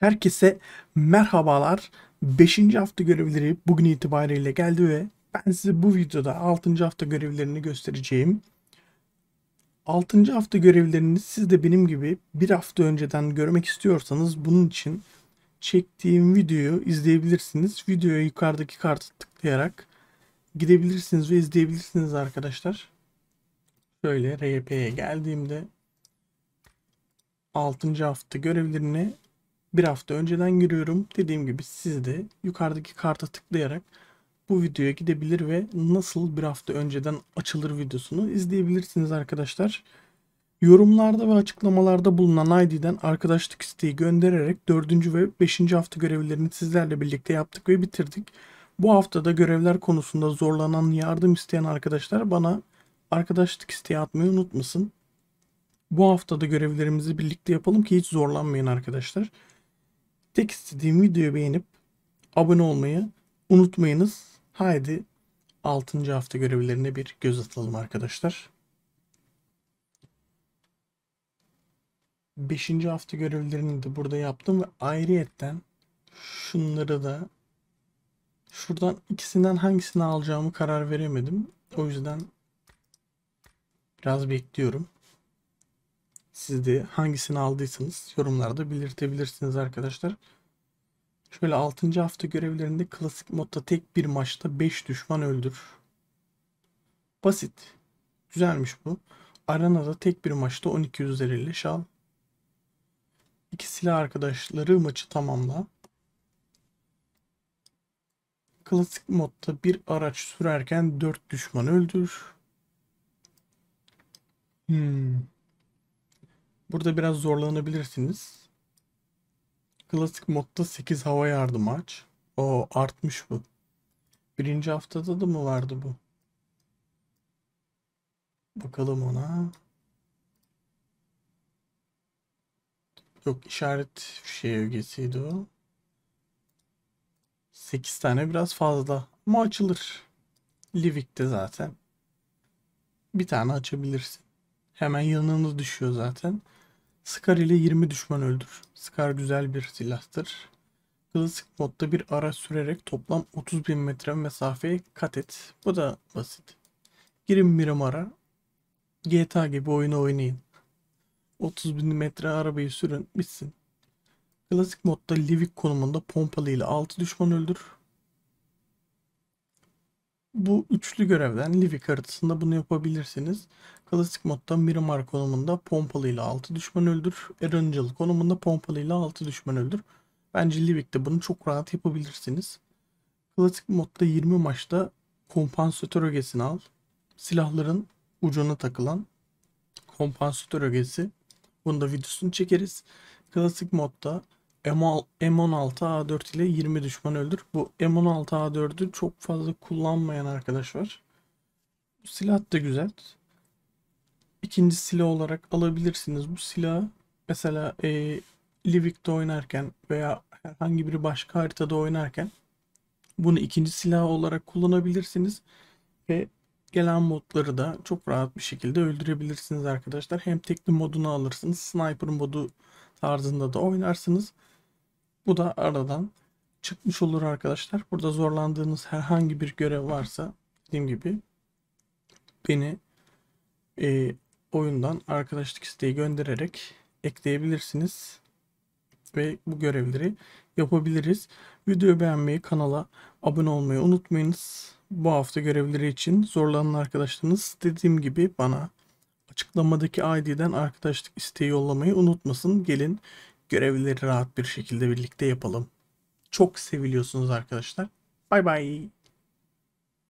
Herkese merhabalar. 5. hafta görevleri bugün itibariyle geldi ve ben size bu videoda 6. hafta görevlerini göstereceğim. 6. hafta görevlerini siz de benim gibi bir hafta önceden görmek istiyorsanız bunun için çektiğim videoyu izleyebilirsiniz. Videoya yukarıdaki kartı tıklayarak gidebilirsiniz ve izleyebilirsiniz arkadaşlar. Şöyle RP'ye geldiğimde 6. hafta görevlerini bir hafta önceden giriyorum. Dediğim gibi siz de yukarıdaki karta tıklayarak bu videoya gidebilir ve nasıl bir hafta önceden açılır videosunu izleyebilirsiniz arkadaşlar. Yorumlarda ve açıklamalarda bulunan ID'den arkadaşlık isteği göndererek 4. ve 5. hafta görevlerini sizlerle birlikte yaptık ve bitirdik. Bu haftada görevler konusunda zorlanan, yardım isteyen arkadaşlar bana arkadaşlık isteği atmayı unutmasın. Bu haftada görevlerimizi birlikte yapalım ki hiç zorlanmayın arkadaşlar. Tek istediğim videoyu beğenip abone olmayı unutmayınız. Haydi 6. hafta görevlerine bir göz atalım arkadaşlar. 5. hafta görevlerini de burada yaptım ve ayrıyetten şunları da şuradan ikisinden hangisini alacağımı karar veremedim. O yüzden biraz bekliyorum. Siz de hangisini aldıysanız yorumlarda belirtebilirsiniz arkadaşlar. Şöyle 6. hafta görevlerinde klasik modda tek bir maçta 5 düşman öldür. Basit. Güzelmiş bu. Arenada tek bir maçta 12 üzeriyle şal. İki silah arkadaşları maçı tamamla. Klasik modda bir araç sürerken 4 düşman öldür. Hmm. Burada biraz zorlanabilirsiniz. Klasik modda 8 hava yardım aç. O artmış bu. Birinci haftada da mı vardı bu? Bakalım ona. Yok işaret şey ögesiydi o. 8 tane biraz fazla. Ama açılır. Livik'te zaten. Bir tane açabilirsin. Hemen yanına düşüyor zaten. Scar ile 20 düşman öldür. Scar güzel bir silahtır. Klasik modda bir ara sürerek toplam 30 bin metre mesafeyi kat et. Bu da basit. Girin bir ara. GTA gibi oyunu oynayın. 30 bin metre arabayı sürün bitsin. Klasik modda Livik konumunda pompalı ile 6 düşman öldür bu üçlü görevden Livik haritasında bunu yapabilirsiniz. Klasik modda Miramar konumunda pompalı ile 6 düşman öldür. Erangel konumunda pompalı ile 6 düşman öldür. Bence Livik'te bunu çok rahat yapabilirsiniz. Klasik modda 20 maçta kompansatör ögesini al. Silahların ucuna takılan kompansatör ögesi. Bunu da videosunu çekeriz. Klasik modda M16A4 ile 20 düşman öldür. Bu M16A4'ü çok fazla kullanmayan arkadaş var. silah da güzel. İkinci silah olarak alabilirsiniz. Bu silahı mesela e, Livik'te oynarken veya herhangi bir başka haritada oynarken bunu ikinci silah olarak kullanabilirsiniz. Ve gelen modları da çok rahat bir şekilde öldürebilirsiniz arkadaşlar. Hem tekli modunu alırsınız. Sniper modu tarzında da oynarsınız. Bu da aradan çıkmış olur arkadaşlar. Burada zorlandığınız herhangi bir görev varsa dediğim gibi beni e, oyundan arkadaşlık isteği göndererek ekleyebilirsiniz ve bu görevleri yapabiliriz. Videoyu beğenmeyi, kanala abone olmayı unutmayınız. Bu hafta görevleri için zorlanan arkadaşlarınız dediğim gibi bana açıklamadaki ID'den arkadaşlık isteği yollamayı unutmasın. Gelin Görevleri rahat bir şekilde birlikte yapalım. Çok seviliyorsunuz arkadaşlar. Bay bay.